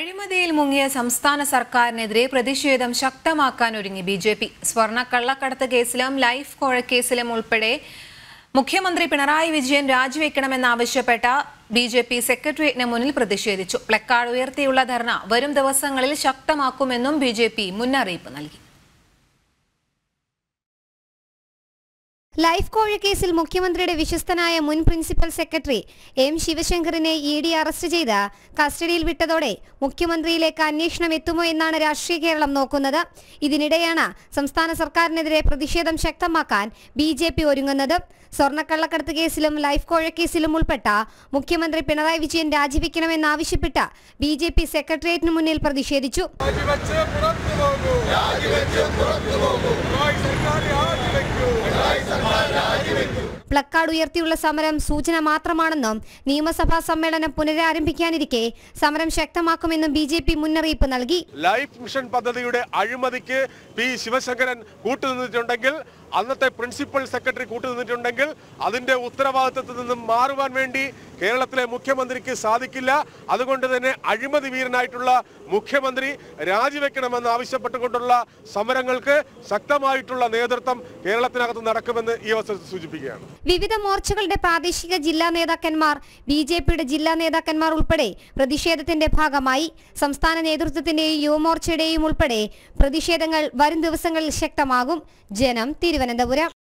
അഴിമതിയിൽ മുങ്ങിയ സംസ്ഥാന സർക്കാരിനെതിരെ പ്രതിഷേധം ശക്തമാക്കാൻ ഒരുങ്ങി ബി ജെ പി സ്വർണ്ണ കള്ളക്കടത്ത് കേസിലും ലൈഫ് കോഴക്കേസിലും ഉൾപ്പെടെ മുഖ്യമന്ത്രി പിണറായി വിജയൻ രാജിവെക്കണമെന്നാവശ്യപ്പെട്ട ബി ജെ പി സെക്രട്ടേറിയറ്റിന് മുന്നിൽ പ്രതിഷേധിച്ചു പ്ലക്കാർഡ് ഉയർത്തിയുള്ള ധർണ വരും ദിവസങ്ങളിൽ ശക്തമാക്കുമെന്നും ബി മുന്നറിയിപ്പ് നൽകി ലൈഫ് കോഴ കേസിൽ മുഖ്യമന്ത്രിയുടെ വിശ്വസ്തനായ മുൻ പ്രിൻസിപ്പൽ സെക്രട്ടറി എം ശിവശങ്കറിനെ ഇ ഡി അറസ്റ്റ് ചെയ്ത് കസ്റ്റഡിയിൽ വിട്ടതോടെ മുഖ്യമന്ത്രിയിലേക്ക് അന്വേഷണം എത്തുമോ എന്നാണ് രാഷ്ട്രീയ കേരളം നോക്കുന്നത് ഇതിനിടെയാണ് സംസ്ഥാന സർക്കാരിനെതിരെ പ്രതിഷേധം ശക്തമാക്കാൻ ബി ജെ പി ഒരുങ്ങുന്നത് സ്വർണ്ണക്കള്ളക്കടത്ത് കേസിലും ലൈഫ് കോഴ കേസിലും ഉൾപ്പെട്ട മുഖ്യമന്ത്രി പിണറായി വിജയൻ രാജിവെക്കണമെന്നാവശ്യപ്പെട്ട് ബി ജെ പി സെക്രട്ടേറിയറ്റിന് മുന്നിൽ പ്രതിഷേധിച്ചു രാജിവെച്ച് പുറത്തു പോകൂ പ്ലക്കാർഡ് ഉയർത്തിയുള്ള സമരം സൂചന മാത്രമാണെന്നും നിയമസഭാ സമ്മേളനം പുനരാരംഭിക്കാനിരിക്കെ സമരം ശക്തമാക്കുമെന്നും ബി ജെ പി മുന്നറിയിപ്പ് നൽകി ലൈഫ് മിഷൻ പദ്ധതിയുടെ അഴിമതിക്ക് പി ശിവശങ്കരൻ കൂട്ടുനിന്നിട്ടുണ്ടെങ്കിൽ അന്നത്തെ പ്രിൻസിപ്പൽ സെക്രട്ടറി കൂട്ടുനിന്നിട്ടുണ്ടെങ്കിൽ അതിന്റെ ഉത്തരവാദിത്തത്തിൽ നിന്നും മാറുവാൻ വേണ്ടി കേരളത്തിലെ മുഖ്യമന്ത്രിക്ക് സാധിക്കില്ല അതുകൊണ്ട് തന്നെ അഴിമതി വീരനായിട്ടുള്ള മുഖ്യമന്ത്രി രാജിവെക്കണമെന്ന് ആവശ്യപ്പെട്ടുകൊണ്ടുള്ള സമരങ്ങൾക്ക് ശക്തമായിട്ടുള്ള നേതൃത്വം കേരളത്തിനകത്ത് നടക്കുമെന്ന് ഈ അവസരത്തിൽ സൂചിപ്പിക്കുകയാണ് വിവിധ മോർച്ചകളുടെ പ്രാദേശിക ജില്ലാ നേതാക്കന്മാർ ബി ജില്ലാ നേതാക്കന്മാർ ഉൾപ്പെടെ പ്രതിഷേധത്തിന്റെ ഭാഗമായി സംസ്ഥാന നേതൃത്വത്തിന്റെയും യുവമോർച്ചയുടെയും ഉൾപ്പെടെ പ്രതിഷേധങ്ങൾ വരും ദിവസങ്ങളിൽ ശക്തമാകും ജനം തിരുവനന്തപുരം